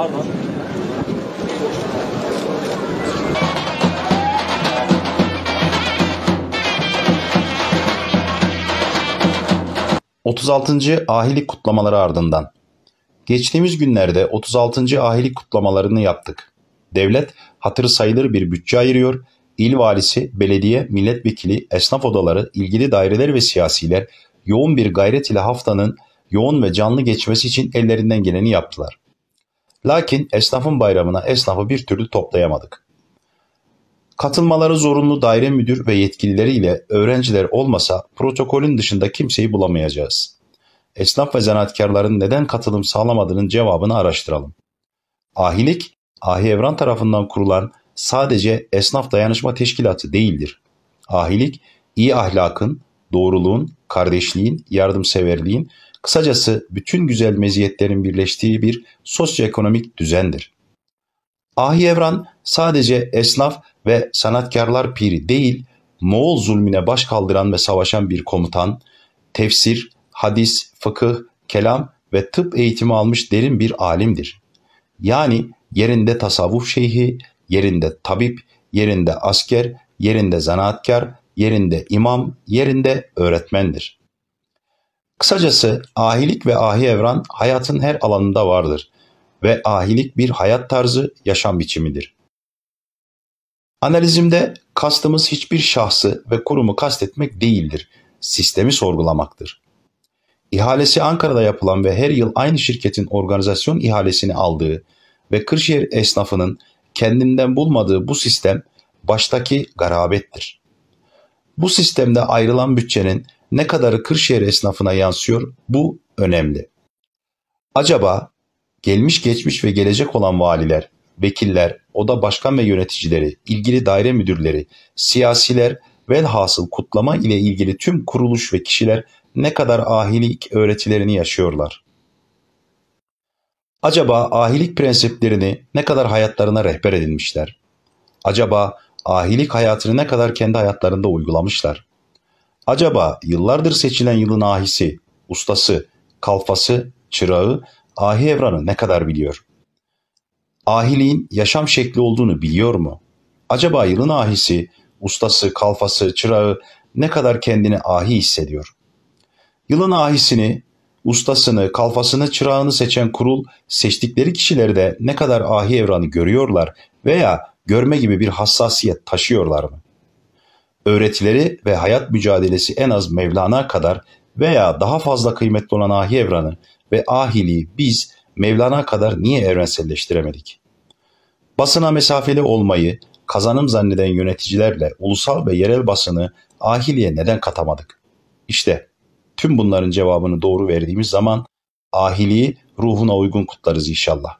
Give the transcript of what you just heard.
Pardon. ...36. Ahilik kutlamaları ardından. Geçtiğimiz günlerde 36. Ahilik kutlamalarını yaptık. Devlet hatırı sayılır bir bütçe ayırıyor, il valisi, belediye, milletvekili, esnaf odaları, ilgili daireler ve siyasiler yoğun bir gayret ile haftanın yoğun ve canlı geçmesi için ellerinden geleni yaptılar. Lakin esnafın bayramına esnafı bir türlü toplayamadık. Katılmaları zorunlu daire müdür ve yetkilileriyle öğrenciler olmasa protokolün dışında kimseyi bulamayacağız. Esnaf ve zanaatkarların neden katılım sağlamadığının cevabını araştıralım. Ahilik, Ahi Evran tarafından kurulan sadece esnaf dayanışma teşkilatı değildir. Ahilik, iyi ahlakın, doğruluğun, kardeşliğin, yardımseverliğin, kısacası bütün güzel meziyetlerin birleştiği bir sosyoekonomik düzendir. Ahi Evran sadece esnaf ve sanatkarlar piri değil, Moğol zulmüne baş kaldıran ve savaşan bir komutan, tefsir, hadis, fıkıh, kelam ve tıp eğitimi almış derin bir alimdir. Yani yerinde tasavvuf şeyhi, yerinde tabip, yerinde asker, yerinde zanaatkar, yerinde imam, yerinde öğretmendir. Kısacası ahilik ve ahi evran hayatın her alanında vardır ve ahilik bir hayat tarzı, yaşam biçimidir. Analizimde kastımız hiçbir şahsı ve kurumu kastetmek değildir, sistemi sorgulamaktır. İhalesi Ankara'da yapılan ve her yıl aynı şirketin organizasyon ihalesini aldığı ve Kırşehir esnafının kendinden bulmadığı bu sistem baştaki garabettir. Bu sistemde ayrılan bütçenin ne kadarı Kırşehir esnafına yansıyor bu önemli. Acaba gelmiş geçmiş ve gelecek olan valiler, vekiller, oda başkan ve yöneticileri, ilgili daire müdürleri, siyasiler, velhasıl kutlama ile ilgili tüm kuruluş ve kişiler ne kadar ahilik öğretilerini yaşıyorlar? Acaba ahilik prensiplerini ne kadar hayatlarına rehber edinmişler? Acaba ahilik hayatını ne kadar kendi hayatlarında uygulamışlar. Acaba yıllardır seçilen yılın ahisi, ustası, kalfası, çırağı ahi evranı ne kadar biliyor? Ahiliğin yaşam şekli olduğunu biliyor mu? Acaba yılın ahisi, ustası, kalfası, çırağı ne kadar kendini ahi hissediyor? Yılın ahisini, ustasını, kalfasını, çırağını seçen kurul seçtikleri kişilerde ne kadar ahi evranı görüyorlar veya görme gibi bir hassasiyet taşıyorlar mı? Öğretileri ve hayat mücadelesi en az Mevlana kadar veya daha fazla kıymetli olan Ahi Evran'ı ve Ahili'yi biz Mevlana kadar niye evrenselleştiremedik? Basına mesafeli olmayı kazanım zanneden yöneticilerle ulusal ve yerel basını ahiliye neden katamadık? İşte tüm bunların cevabını doğru verdiğimiz zaman ahiliyi ruhuna uygun kutlarız inşallah.